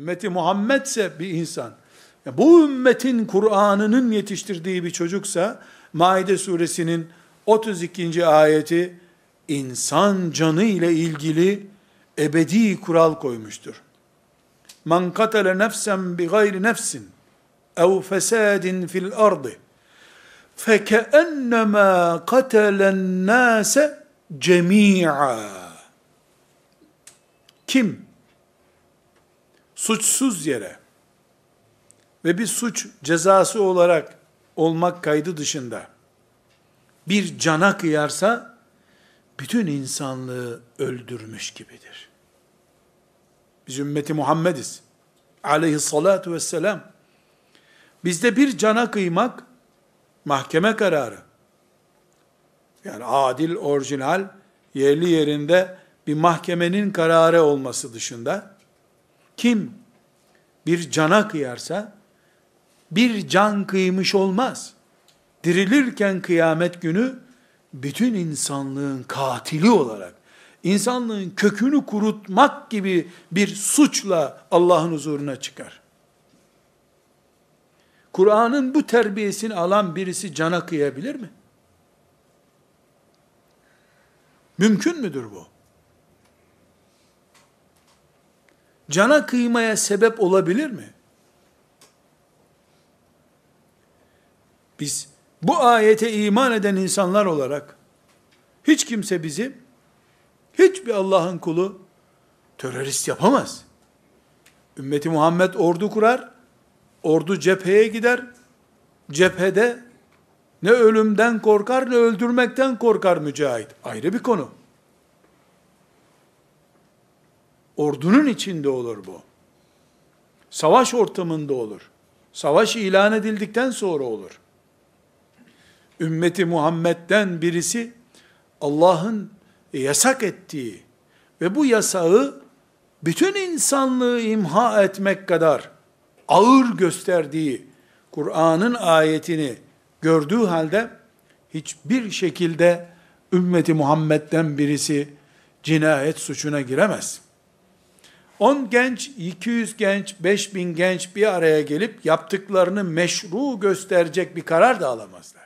ümmeti Muhammedse bir insan, ya bu ümmetin Kur'an'ının yetiştirdiği bir çocuksa, Maide suresinin 32. ayeti, insan canı ile ilgili ebedi kural koymuştur. Man katale nefsen bi gayri nefsin ev fesadin fil ardı fekeennemâ katelen nâse cemî'â. Kim suçsuz yere ve bir suç cezası olarak olmak kaydı dışında bir cana kıyarsa bütün insanlığı öldürmüş gibidir. Biz ümmeti Muhammediz. Aleyhissalatu vesselam. Bizde bir cana kıymak mahkeme kararı. Yani adil, orijinal, yerli yerinde bir mahkemenin kararı olması dışında kim bir cana kıyarsa bir can kıymış olmaz. Dirilirken kıyamet günü bütün insanlığın katili olarak insanlığın kökünü kurutmak gibi bir suçla Allah'ın huzuruna çıkar. Kur'an'ın bu terbiyesini alan birisi cana kıyabilir mi? Mümkün müdür bu? cana kıymaya sebep olabilir mi? Biz bu ayete iman eden insanlar olarak hiç kimse bizi hiçbir Allah'ın kulu terörist yapamaz. Ümmeti Muhammed ordu kurar, ordu cepheye gider, cephede ne ölümden korkar ne öldürmekten korkar mücahit. Ayrı bir konu. Ordunun içinde olur bu. Savaş ortamında olur. Savaş ilan edildikten sonra olur. Ümmeti Muhammed'den birisi Allah'ın yasak ettiği ve bu yasağı bütün insanlığı imha etmek kadar ağır gösterdiği Kur'an'ın ayetini gördüğü halde hiçbir şekilde ümmeti Muhammed'den birisi cinayet suçuna giremez.'' 10 genç, 200 genç, 5000 genç bir araya gelip yaptıklarını meşru gösterecek bir karar da alamazlar.